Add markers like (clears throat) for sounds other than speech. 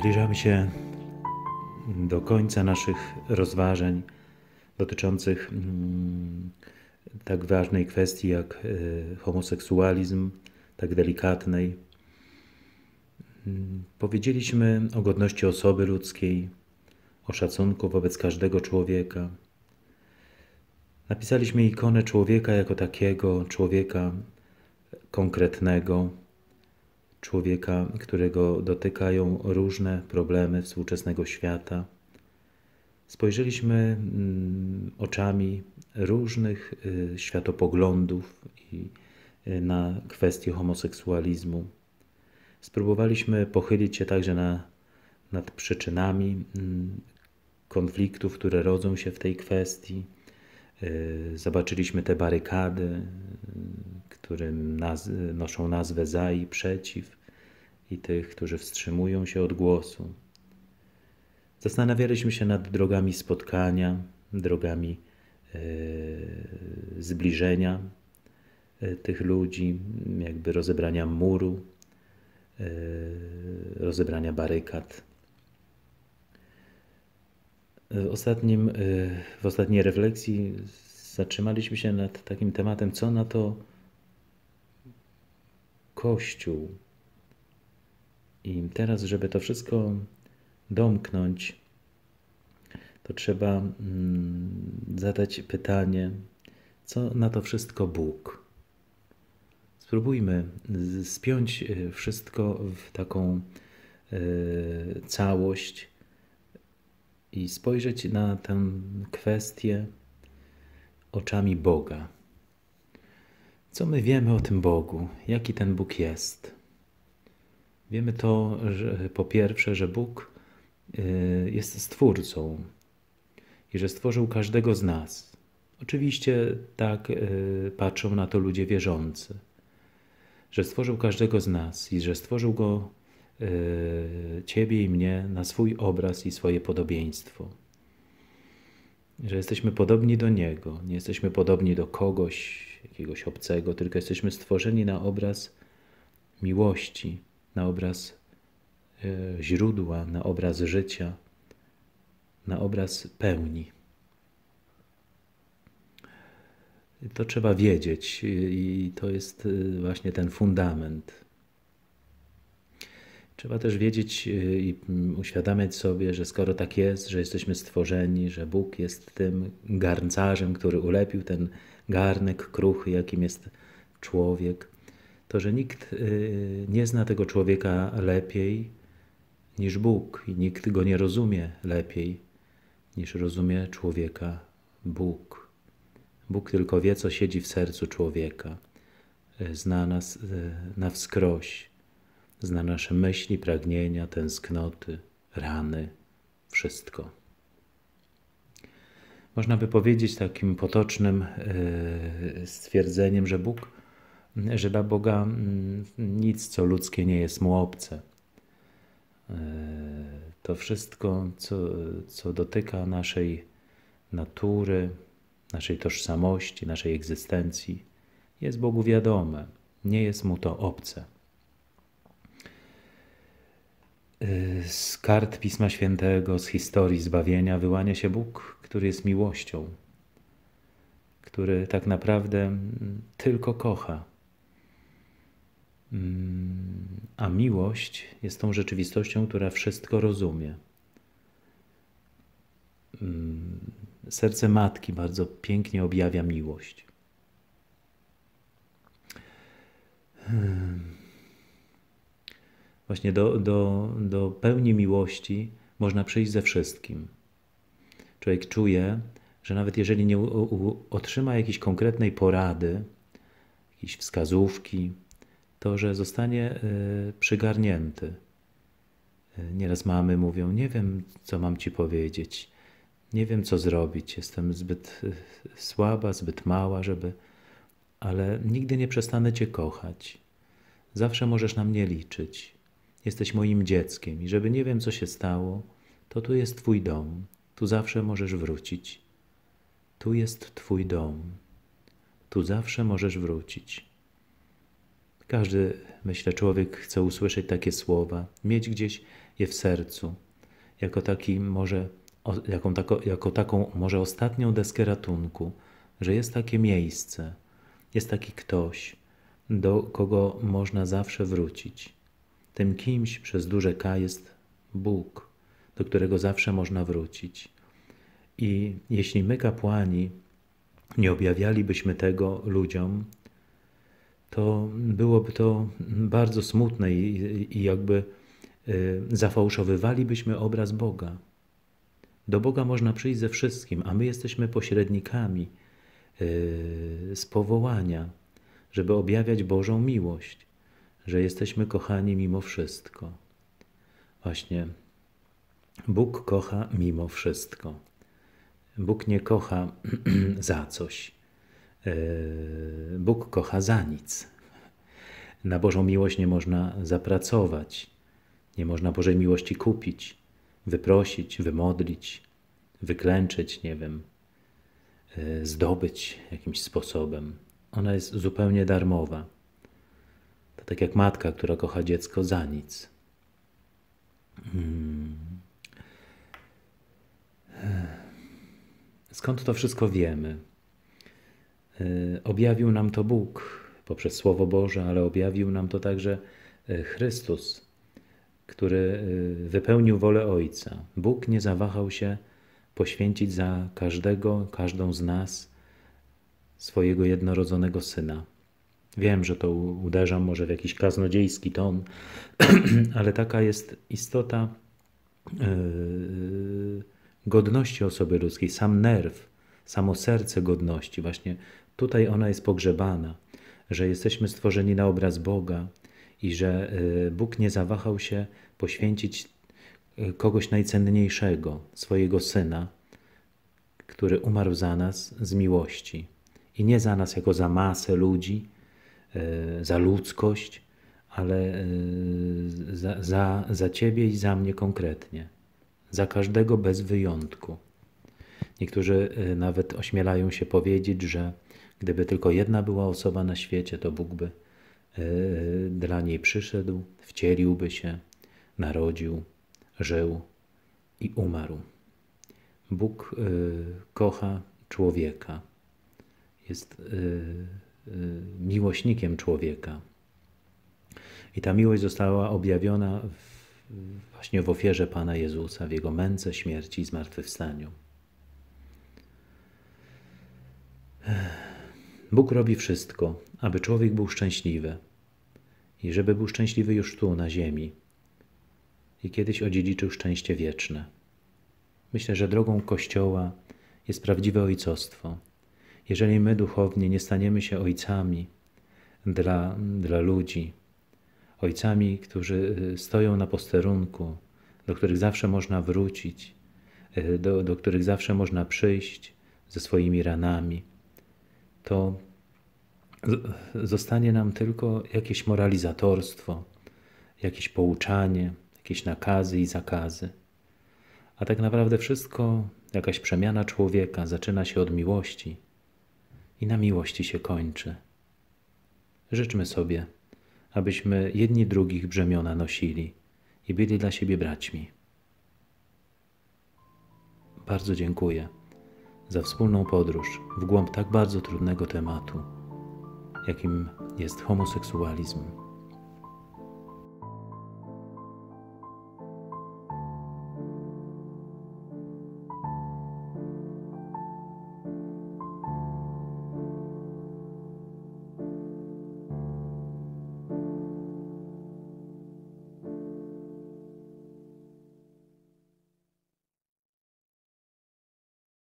Zbliżamy się do końca naszych rozważań dotyczących mm, tak ważnej kwestii jak e, homoseksualizm, tak delikatnej. Mm, powiedzieliśmy o godności osoby ludzkiej, o szacunku wobec każdego człowieka. Napisaliśmy ikonę człowieka jako takiego, człowieka konkretnego, człowieka, którego dotykają różne problemy współczesnego świata. Spojrzeliśmy mm, oczami różnych y, światopoglądów y, na kwestię homoseksualizmu. Spróbowaliśmy pochylić się także na, nad przyczynami mm, konfliktów, które rodzą się w tej kwestii Y, zobaczyliśmy te barykady, y, którym naz noszą nazwę za i przeciw, i tych, którzy wstrzymują się od głosu. Zastanawialiśmy się nad drogami spotkania, drogami yy, zbliżenia y, tych ludzi, jakby rozebrania muru, yy, rozebrania barykad. E, ostatnim, e, w ostatniej refleksji zatrzymaliśmy się nad takim tematem, co na to Kościół. I teraz, żeby to wszystko domknąć, to trzeba mm, zadać pytanie, co na to wszystko Bóg. Spróbujmy spiąć e, wszystko w taką całość i spojrzeć na tę kwestię oczami Boga. Co my wiemy o tym Bogu? Jaki ten Bóg jest? Wiemy to, że po pierwsze, że Bóg y, jest stwórcą i że stworzył każdego z nas. Oczywiście tak y, patrzą na to ludzie wierzący, że stworzył każdego z nas i że stworzył go Y, Ciebie i mnie na swój obraz i swoje podobieństwo. Że jesteśmy podobni do Niego, nie jesteśmy podobni do kogoś, jakiegoś obcego, tylko jesteśmy stworzeni na obraz miłości, na obraz y, źródła, na obraz życia, na obraz pełni. To trzeba wiedzieć, i to jest y, właśnie ten fundament Trzeba też wiedzieć y, i mm, uświadamiać sobie, że skoro tak jest, że jesteśmy stworzeni, że Bóg jest tym garncarzem, który ulepił ten garnek kruchy, jakim jest człowiek, to że nikt y, nie zna tego człowieka lepiej niż Bóg i nikt go nie rozumie lepiej niż rozumie człowieka Bóg. Bóg tylko wie, co siedzi w sercu człowieka. Y, zna nas na wskroś zna nasze myśli, pragnienia, tęsknoty, rany, wszystko. Można by powiedzieć takim potocznym e, stwierdzeniem, że Bóg, że dla Boga nic, co ludzkie, nie jest mu obce. E, to wszystko, co, co dotyka naszej natury, naszej tożsamości, naszej egzystencji, jest Bogu wiadome, nie jest mu to obce. Y, z kart Pisma Świętego, z historii zbawienia wyłania się Bóg, który jest miłością, który tak naprawdę mm, tylko kocha. Mm, a miłość jest tą rzeczywistością, która wszystko rozumie. Mm, serce matki bardzo pięknie objawia miłość. Hmm. Właśnie do, do, do pełni miłości można przyjść ze wszystkim. Człowiek czuje, że nawet jeżeli nie u, u, otrzyma jakiejś konkretnej porady, jakiejś wskazówki, to że zostanie y, przygarnięty. E, nieraz mamy mówią: Nie wiem, co mam ci powiedzieć, nie wiem, co zrobić, jestem zbyt e, słaba, zbyt mała, żeby. Ale nigdy nie przestanę cię kochać. Zawsze możesz na mnie liczyć. Jesteś moim dzieckiem i żeby nie wiem, co się stało, to tu jest Twój dom, tu zawsze możesz wrócić. Tu jest Twój dom, tu zawsze możesz wrócić. Każdy, myślę, człowiek chce usłyszeć takie słowa, mieć gdzieś je w sercu, jako, taki może, tako, jako taką może ostatnią deskę ratunku, że jest takie miejsce, jest taki ktoś, do kogo można zawsze wrócić. Tym kimś przez duże K jest Bóg, do którego zawsze można wrócić. I jeśli my, kapłani, nie objawialibyśmy tego ludziom, to byłoby to bardzo smutne i, i jakby y, zafałszowywalibyśmy obraz Boga. Do Boga można przyjść ze wszystkim, a my jesteśmy pośrednikami y, z powołania, żeby objawiać Bożą miłość że jesteśmy kochani mimo wszystko. Właśnie Bóg kocha mimo wszystko. Bóg nie kocha (clears throat) za coś. E, Bóg kocha za nic. Na Bożą miłość nie można zapracować, nie można Bożej miłości kupić, wyprosić, wymodlić, wyklęczyć, nie wiem, e, zdobyć jakimś sposobem. Ona jest zupełnie darmowa. To tak jak matka, która kocha dziecko za nic. Hmm. Skąd to wszystko wiemy? Y, objawił nam to Bóg poprzez Słowo Boże, ale objawił nam to także y, Chrystus, który y, wypełnił wolę Ojca. Bóg nie zawahał się poświęcić za każdego, każdą z nas swojego jednorodzonego Syna. Wiem, że to uderza może w jakiś kaznodziejski ton, (clears throat) ale taka jest istota yy, godności osoby ludzkiej, sam nerw, samo serce godności. Właśnie tutaj ona jest pogrzebana, że jesteśmy stworzeni na obraz Boga i że yy, Bóg nie zawahał się poświęcić yy, kogoś najcenniejszego, swojego syna, który umarł za nas z miłości. I nie za nas jako za masę ludzi, E, za ludzkość, ale e, za, za, za ciebie i za mnie konkretnie. Za każdego bez wyjątku. Niektórzy e, nawet ośmielają się powiedzieć, że gdyby tylko jedna była osoba na świecie, to Bóg by dla niej przyszedł, wcieliłby się, narodził, żył i umarł. Bóg kocha człowieka. Jest Y, miłośnikiem człowieka. I ta miłość została objawiona w, właśnie w ofierze Pana Jezusa, w Jego męce, śmierci i zmartwychwstaniu. Bóg robi wszystko, aby człowiek był szczęśliwy i żeby był szczęśliwy już tu, na ziemi i kiedyś odziedziczył szczęście wieczne. Myślę, że drogą Kościoła jest prawdziwe ojcostwo – jeżeli my duchownie nie staniemy się ojcami dla, dla ludzi, ojcami, którzy y, stoją na posterunku, do których zawsze można wrócić, y, do, do których zawsze można przyjść ze swoimi ranami, to zostanie nam tylko jakieś moralizatorstwo, jakieś pouczanie, jakieś nakazy i zakazy. A tak naprawdę wszystko, jakaś przemiana człowieka zaczyna się od miłości i na miłości się kończy. Życzmy sobie, abyśmy jedni drugich brzemiona nosili i byli dla siebie braćmi. Bardzo dziękuję za wspólną podróż w głąb tak bardzo trudnego tematu, jakim jest homoseksualizm.